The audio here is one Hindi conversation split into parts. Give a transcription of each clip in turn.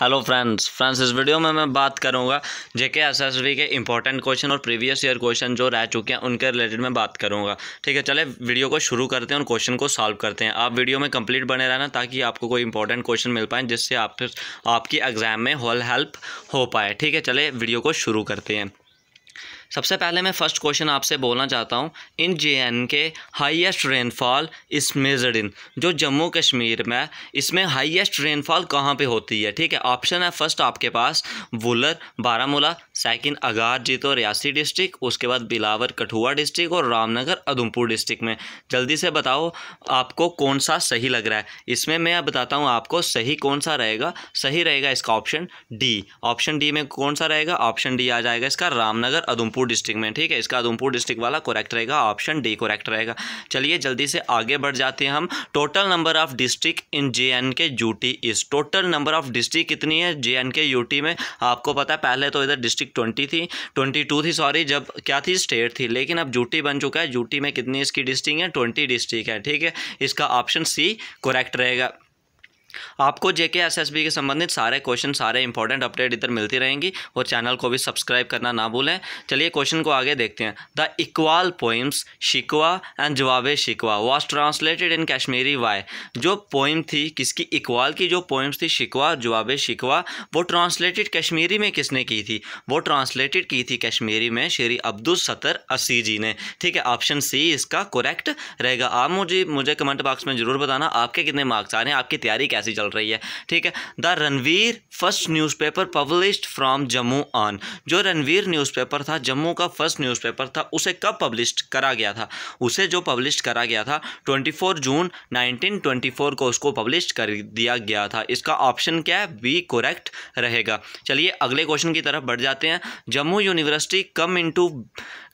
हेलो फ्रेंड्स फ्रेंड्स इस वीडियो में मैं बात करूंगा जेके एसएसबी के इंपॉर्टेंट क्वेश्चन और प्रीवियस ईयर क्वेश्चन जो रह चुके हैं उनके रिलेटेड मैं बात करूंगा ठीक है चले वीडियो को शुरू करते हैं और क्वेश्चन को सॉल्व करते हैं आप वीडियो में कंप्लीट बने रहना ताकि आपको कोई इंपॉर्टेंट क्वेश्चन मिल पाए जिससे आप आपकी एग्जाम में हॉल हेल्प हो पाए ठीक है चले वीडियो को शुरू करते हैं सबसे पहले मैं फ़र्स्ट क्वेश्चन आपसे बोलना चाहता हूँ in J and K highest rainfall is measured in जो जम्मू कश्मीर में इसमें हाइस्ट रेनफॉल कहाँ पे होती है ठीक है ऑप्शन है फर्स्ट आपके पास वुलर बारामूला सेकंड अगार जीतो रियासी डिस्ट्रिक्ट उसके बाद बिलावर कठुआ डिस्ट्रिक्ट और रामनगर उधमपुर डिस्ट्रिक्ट में जल्दी से बताओ आपको कौन सा सही लग रहा है इसमें मैं बताता हूँ आपको सही कौन सा रहेगा सही रहेगा इसका ऑप्शन डी ऑप्शन डी में कौन सा रहेगा ऑप्शन डी आ जाएगा इसका रामनगर उधमपुर उधमपुर डिस्ट्रिक्ट में ठीक है इसका उधमपुर डिस्ट्रिक्ट वाला करेक्ट रहेगा ऑप्शन डी करेक्ट रहेगा चलिए जल्दी से आगे बढ़ जाते हैं हम total number of district in J and K UT टी इस टोटल नंबर ऑफ डिस्ट्रिक्ट कितनी है जे एंड के यू टी में आपको पता है पहले तो इधर डिस्ट्रिक्ट ट्वेंटी थी ट्वेंटी टू थी सॉरी जब क्या थी स्टेट थी लेकिन अब यूटी बन चुका है यूटी में कितनी इसकी डिस्ट्रिक्ट है ट्वेंटी डिस्ट्रिक्ट है ठीक है इसका ऑप्शन सी करेक्ट रहेगा आपको जेके एसएसबी के संबंधित सारे क्वेश्चन सारे इंपॉर्टेंट अपडेट इधर मिलती रहेंगी और चैनल को भी सब्सक्राइब करना ना भूलें चलिए क्वेश्चन को आगे देखते हैं the Iqbal poems Shikwa and Jawab Shikwa was translated in Kashmiri वाई जो पोइम थी किसकी इक्वाल की जो पोइम्स थी शिकवा जवाब शिकवा वो ट्रांसलेटेड कश्मीरी में किसने की थी वो ट्रांसलेटेड की थी कश्मीरी में शेरी अब्दुल सतर असी जी ने ठीक है ऑप्शन सी इसका करेक्ट रहेगा आप मुझे मुझे कमेंट बॉक्स में ज़रूर बताना आपके कितने मार्क्स आ रहे हैं आपकी तैयारी कैसे ऐसी चल रही है ठीक है the Ranbir first newspaper published from Jammu on जो रणवीर न्यूज़पेपर था जम्मू का फर्स्ट न्यूज़पेपर था उसे कब पब्लिश करा गया था उसे जो पब्लिश करा गया था 24 जून 1924 को उसको पब्लिश कर दिया गया था इसका ऑप्शन क्या है बी कोरेक्ट रहेगा चलिए अगले क्वेश्चन की तरफ बढ़ जाते हैं Jammu University come into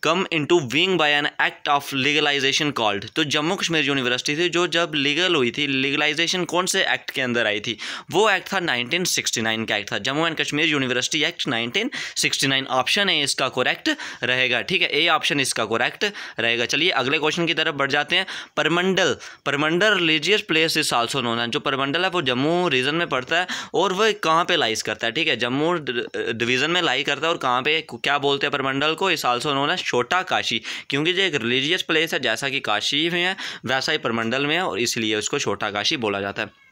come into being by an act of legalization called तो जम्मू कश्मीर यूनिवर्सिटी थी जो जब लीगल हुई थी लीगलाइजेशन कौन से एक्ट के अंदर आई थी वो एक्ट था 1969 का एक्ट था Jammu and Kashmir University act 1969 option है इसका कोरेक्ट रहेगा ठीक है ए ऑप्शन इसका कोरेक्ट रहेगा चलिए अगले क्वेश्चन की तरफ बढ़ जाते हैं Purmandal Purmandal religious place is also known जो परमंडल है वो जम्मू रीजन में पड़ता है और वह कहाँ पर लाइज करता है ठीक है जम्मू डिवीज़न में लाई करता है और कहाँ पे क्या बोलते हैं परमंडल को इस ऑल्सो नोन है छोटा काशी क्योंकि जो एक रिलीजियस प्लेस है जैसा कि काशी में है वैसा ही परमंडल में है और इसलिए उसको छोटा काशी बोला जाता है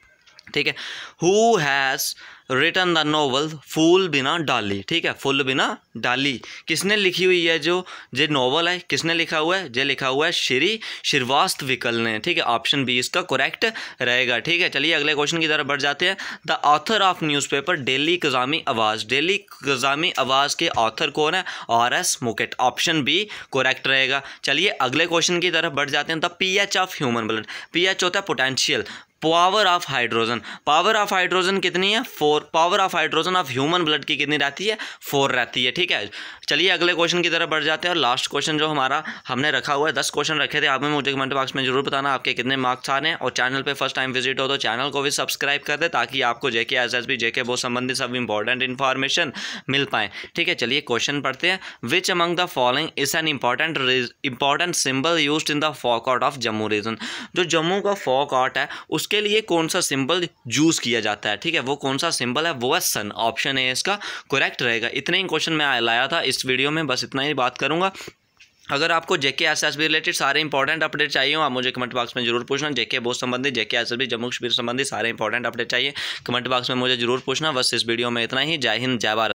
ठीक है who has written the novel Phool Bina Dali ठीक है फूल बिना डाली किसने लिखी हुई है जो जो नॉवल है किसने लिखा हुआ है जो लिखा हुआ है श्री श्रीवास्तविकल विकल ने ठीक है ऑप्शन बी इसका करेक्ट रहेगा ठीक है चलिए अगले क्वेश्चन की तरफ बढ़ जाते हैं the author of newspaper daily Kazami Awaz daily Kazami Awaz के ऑथर कौन है आर एस मुकेट ऑप्शन बी करेक्ट रहेगा चलिए अगले क्वेश्चन की तरफ बढ़ जाते हैं the P H of human blood P H होता है potential power of hydrogen power of hydrogen कितनी है फोर और power of hydrogen of human blood की कितनी रहती है फोर रहती है ठीक है चलिए अगले क्वेश्चन की तरफ बढ़ जाते हैं और लास्ट क्वेश्चन जो हमारा हमने रखा हुआ है दस क्वेश्चन रखे थे आपने मुझे कमेंट बॉक्स में जरूर बताना आपके कितने मार्क्स आ रहे हैं और चैनल पर फर्स्ट टाइम विजिट हो तो चैनल को भी सब्सक्राइब कर दे ताकि आपको JK S S B JK वो संबंधित सब इंपॉर्टेंट इन्फॉर्मेशन मिल पाए ठीक है चलिए क्वेश्चन पढ़ते हैं which among the following is an important important symbol use in the folk art of Jammu region जो जम्मू का फॉक आउट है उसके लिए कौन सा सिंबल यूज़ किया जाता है ठीक है वो कौन सा सिंबल सिंपल है वो है सन ऑप्शन है इसका करेक्ट रहेगा इतने ही क्वेश्चन मैं लाया था इस वीडियो में बस इतना ही बात करूंगा अगर आपको JK S S B related सारे इंपॉर्टेंट अपडेट चाहिए हो आप मुझे कमेंट बॉक्स में जरूर पूछना जेके बोस संबंधी JK S S B Jammu Kashmir संबंधी सारे इंपॉर्टेंट अपडेट चाहिए कमेंट बॉक्स में मुझे जरूर पूछना बस इस वीडियो में इतना ही जय हिंद जय भारत